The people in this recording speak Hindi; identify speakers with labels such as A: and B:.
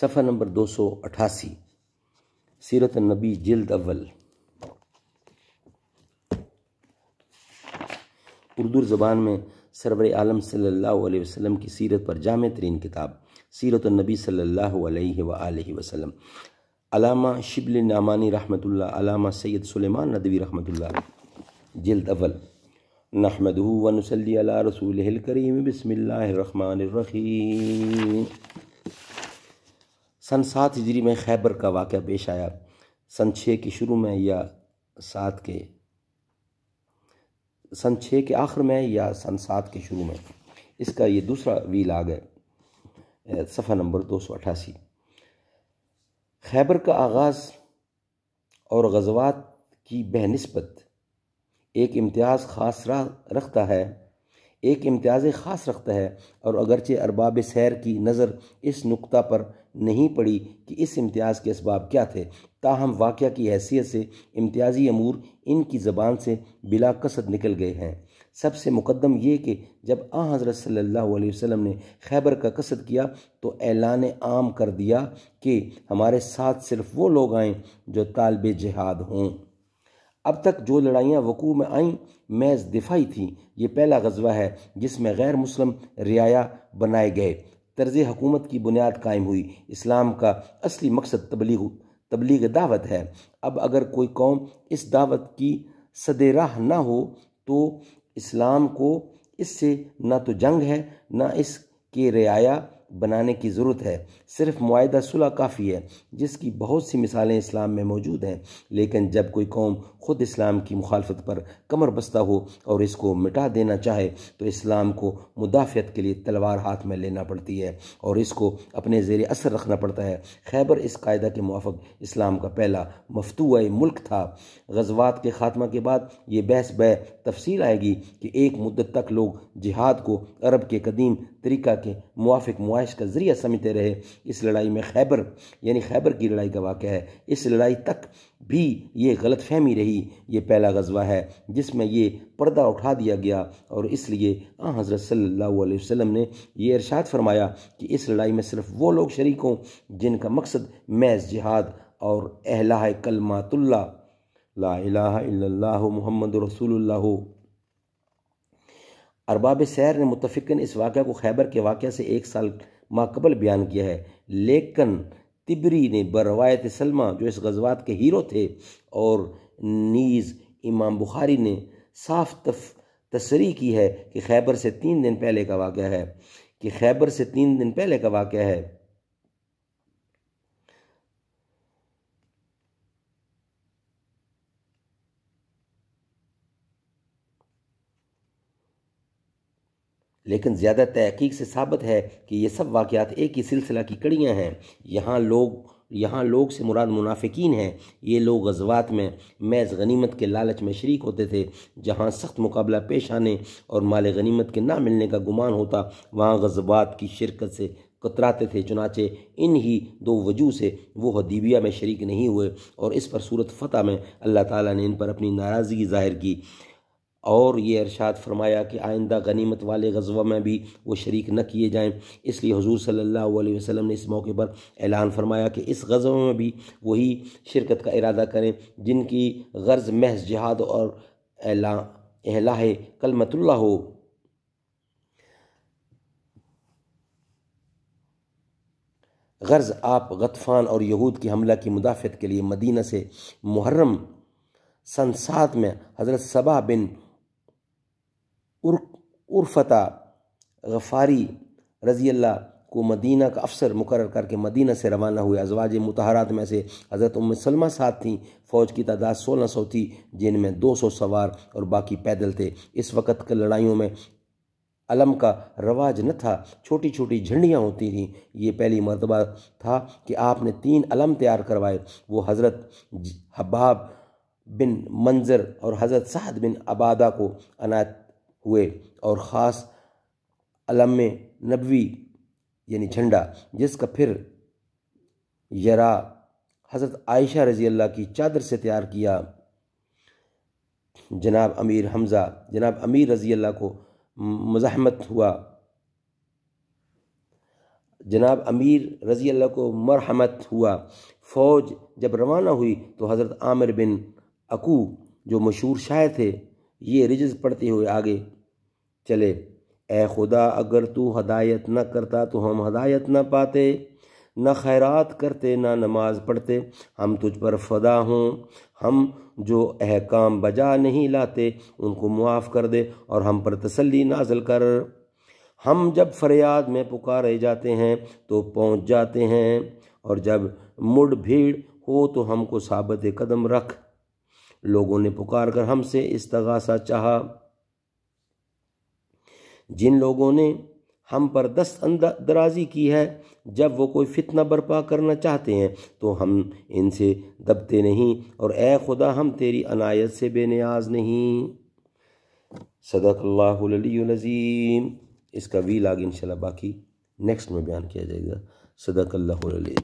A: सफ़ा नंबर दो सौ अठासी सीरत नबी जल्द अव्वल उर्दू ज़बान में सरवर आलम सल्लल्लाहु अलैहि वसल्लम की सीरत पर जाम तरीन किताब सीरत नबी सल्लल्लाहु अलैहि व वसल्लम अलामा शिबल नामानी रहमतुल्लाह अलामा सैयद सुलेमान नदवी रहमतुल्लाह जल्द अव्वल नहमदू वनसली अला रसूल करीम बसमिल्लर सन सात हिजरी में खैबर का वाक़ पेश आया सन छः के शुरू में या सात के सन छः के आखिर में या सन सात के शुरू में इसका ये दूसरा वीलाग है सफ़ा नंबर दो सौ अठासी खैबर का आगाज़ और गजवात की बहनस्बत एक इम्तियाज़ ख़ास रखता है एक इम्तियाज़ ख़ास रखता है और अगरचे अरबाब सैर की नज़र इस नुक्ता पर नहीं पड़ी कि इस इम्तियाज़ के इसबाब क्या थे ताहम वाक़ की हैसियत से इम्तियाज़ी अमूर इनकी ज़बान से बिला कसद निकल गए हैं सबसे मुकदम ये कि जब आ हज़रत सल्ला वसम ने खैबर का कसद किया तो ऐलान आम कर दिया कि हमारे साथ सिर्फ वो लोग आएँ जो तालब जहाद हों अब तक जो लड़ाइयाँ वक़ूह में आईं मैज़ दिफाई थी ये पहला गजबा है जिसमें गैर मुस्लिम रियाया बनाए गए तर्ज हकूमत की बुनियाद कायम हुई इस्लाम का असली मकसद तबलीग तबलीग दावत है अब अगर कोई कौम इस दावत की राह ना हो तो इस्लाम को इससे ना तो जंग है ना इसके रियाया बनाने की ज़रूरत है सिर्फ माहदा सुलह काफ़ी है जिसकी बहुत सी मिसालें इस्लाम में मौजूद हैं लेकिन जब कोई कौम ख़ुद इस्लाम की मुखालफत पर कमर बस्ता हो और इसको मिटा देना चाहे तो इस्लाम को मुदाफ़त के लिए तलवार हाथ में लेना पड़ती है और इसको अपने जेर असर रखना पड़ता है खैबर इस कायदा के मुआफ़ इस्लाम का पहला मफतू मुल्क था गजवात के ख़ात्मा के बाद ये बहस बह तफसील आएगी कि एक मुद्दत तक लोग जिहाद को अरब के कदीम तरीक़ा के मुआफ़ नुमाइश का ज़रिया समझते रहे इस लड़ाई में खैबर यानी खैबर की लड़ाई का वाक़ है इस लड़ाई तक भी ये गलत फहमी रही ये पहला गजवा है जिसमें ये पर्दा उठा दिया गया और इसलिए आ हज़रत सल्लल्लाहु ने यह इरशाद फरमाया कि इस लड़ाई में सिर्फ वो लोग शरीक हों जिनका मकसद मैज़ जिहाद और अहला कलमातुल्ला ला इलाहा इल्लल्लाहु अरबाब सैर ने मुतफ़न इस वाक़े को खैबर के वाक़ से एक साल माकबल बयान किया है लेकिन तिबरी ने बरवायत सलमा जो इस गजवात के हीरो थे और नीज़ इमाम बुखारी ने साफ तफ तस्री की है कि खैबर से तीन दिन पहले का वाक़ है कि खैबर से तीन दिन पहले का वाक़ है लेकिन ज़्यादा तहकीक से साबित है कि ये सब वाक़ात एक ही सिलसिला की कड़ियाँ हैं यहाँ लोग यहाँ लोग से मुराद मुनाफिकीन हैं ये लोग गजवात में मैज़ गनीमत के लालच में शरीक होते थे जहाँ सख्त मुकाबला पेश आने और माल गनीमत के ना मिलने का गुमान होता वहाँ गजवात की शिरकत से कतराते थे चुनाचे इन ही दो वजू से वो हदीबिया में शरीक नहीं हुए और इस पर सूरत फ़तह में अल्लाह ताला ने इन पर अपनी नाराज़गी ज़ाहिर की और ये अरसाद फरमाया कि आइंदा गनीमत वाले गजवा में भी वो शरीक न किए जाएँ इसलिए हजूर सल्ला वसम ने इस मौके पर ऐलान फरमाया कि इस गजब में भी वही शिरकत का इरादा करें जिनकी गर्ज महज जहाद और है कल कलमतुल्ला हो गर्ज आप गतफ़ान और यहूद के हमला की मुदाफ़त के लिए मदीना से मुहर्रम सन सात में हज़रत सबा बिन उर्फता गफ़ारी रज़ी अल्लाह को मदीना का अफसर मुकर करके मदीना से रवाना हुए अजवाज मतहरात में से हज़रत उम सलमा साथ थी फ़ौज की तादाद सोलह सौ थी जिनमें दो सौ सवार और बाकी पैदल थे इस वक्त की लड़ाइयों में अलम का रवाज न था छोटी छोटी झंडियाँ होती थीं ये पहली मरतबा था कि आपने तीन अलम तैयार करवाए वो हज़रत हबाब बिन मंजर और हज़रत साहद बिन अबादा को अनायत हुए और ख़ास अलम नबवी यानी झंडा जिसका फिर यरा हज़रत आयशा रज़ी अल्लाह की चादर से तैयार किया जनाब अमीर हमज़ा जनाब अमीर रज़ी अल्लाह को मज़ामत हुआ जनाब अमीर रज़ी अल्लाह को मरहमत हुआ फ़ौज जब रवाना हुई तो हज़रत आमिर बिन अकू जो मशहूर शायर थे ये रिजस पढ़ते हुए आगे चले ए खुदा अगर तू हदायत न करता तो हम हदायत न पाते न खैरात करते ना नमाज पढ़ते हम तुझ पर फ़दा हों हम जो अहकाम बजा नहीं लाते उनको मुआफ़ कर दे और हम पर तसल्ली नाजल कर हम जब फरियाद में पुकारे जाते हैं तो पहुंच जाते हैं और जब मुड़ भीड़ हो तो हमको साबित कदम रख लोगों ने पुकार कर हमसे इस्तगासा चाहा जिन लोगों ने हम पर दस्त दराजी की है जब वो कोई फितना बर्पा करना चाहते हैं तो हम इनसे दबते नहीं और ए खुदा हम तेरी अनायत से बेनियाज नहीं सदकल्लाजीम इसका वी लाग इनशाला बाकी नेक्स्ट में बयान किया जाएगा सदकल्ला